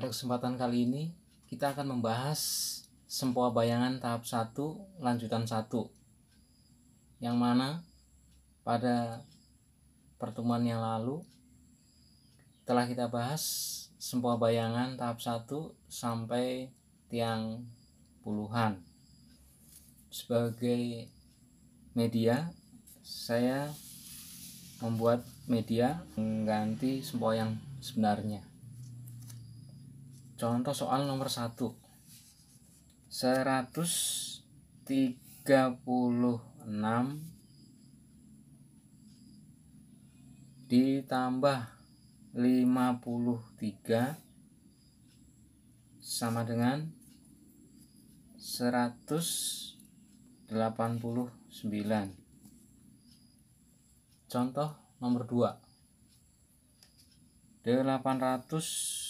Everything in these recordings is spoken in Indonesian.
Pada kesempatan kali ini kita akan membahas sempoa bayangan tahap 1 lanjutan 1 yang mana pada pertemuan yang lalu telah kita bahas sempoa bayangan tahap 1 sampai tiang puluhan sebagai media saya membuat media mengganti sempoa yang sebenarnya Contoh soal nomor 1 136 ditambah 53 sama dengan 189 Contoh nomor 2 800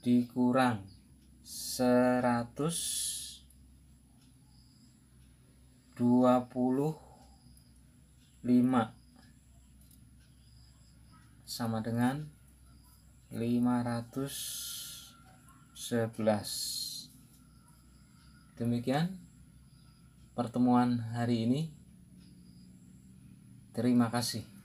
dikurang 100 25 sama dengan 511 demikian pertemuan hari ini terima kasih